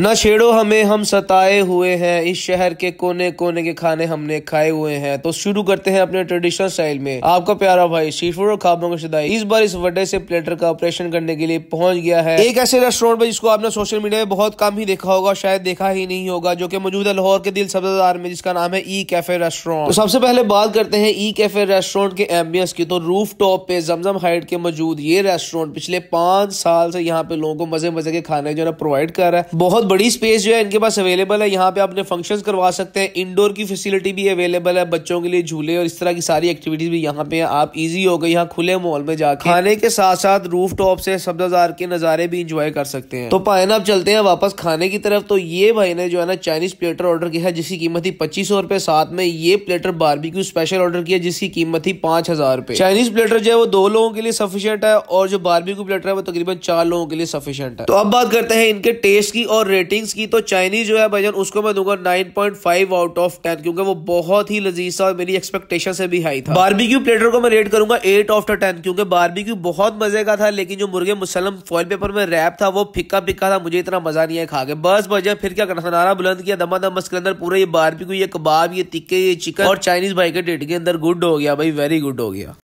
न छेड़ो हमें हम सताए हुए हैं इस शहर के कोने कोने के खाने हमने खाए हुए हैं तो शुरू करते हैं अपने ट्रेडिशनल स्टाइल में आपका प्यारा भाई सीफूड और खाबों का शिदाई इस बार इस वडे से प्लेटर का ऑपरेशन करने के लिए पहुंच गया है एक ऐसे रेस्टोरेंट पर जिसको आपने सोशल मीडिया में बहुत कम ही देखा होगा शायद देखा ही नहीं होगा जो की मौजूद है लाहौर के दिल सब्जार में जिसका नाम है ई कैफे रेस्टोरेंट तो सबसे पहले बात करते हैं ई कैफे रेस्टोरेंट के एम्बियंस की तो रूफ टॉप पे जमजम हाइट के मौजूद ये रेस्टोरेंट पिछले पांच साल से यहाँ पे लोगों को मजे मजे के खाने जो है प्रोवाइड कर रहा है बहुत बहुत बड़ी स्पेस जो है इनके पास अवेलेबल है यहाँ पे आपने फंक्शंस करवा सकते हैं इंडोर की फैसिलिटी भी अवेलेबल है बच्चों के लिए झूले और इस तरह की सारी एक्टिविटीज भी यहाँ पे आप इजी हो गई यहाँ खुले मॉल में जाकर खाने के साथ साथ रूफ टॉप से सब्जाजार के नज़ारे भी इंजॉय कर सकते हैं तो पायन आप चलते हैं वापस खाने की तरफ तो ये भाई ने जो है ना चाइनीज प्लेटर ऑर्डर किया है जिसकी कीमत थी पच्चीस सौ रुपए साथ में ये प्लेटर बारबिक्यू स्पेशल ऑर्डर किया जिसकी कीमत थी पांच हजार रुपए चाइनीज प्लेटर जो है वो दो लोगों के लिए सफिशियंट है और जो बारबिक्यू प्लेटर है वो तकरीबन चार लोगों के लिए सफिशियंट है तो अब बात करते हैं इनके टेस्ट की और रेटिंग्स की तो चाइनीज़ जो है भजन उसको मैं दूंगा 9.5 आउट ऑफ टेन क्योंकि वो बहुत ही लजीज था और मेरी एक्सपेक्टेशन से भी हाई था बारबेक्यू प्लेटर को मैं रेट करूंगा एट ऑफ टेन क्योंकि बारबेक्यू बहुत मजे का था लेकिन जो मुर्गे मुसलम फॉल पेपर में रैप था वो फिक्का फिक्का था मुझे इतना मजा नहीं है खा के बस भजन फिर क्या करना नारा बुलंद किया दमा दम के अंदर पूरा ये बारबेक्यू ये कबाब ये टिक्के ये चिकन और चाइनीज भाई के डेट के अंदर गुड हो गया भाई वेरी गुड हो गया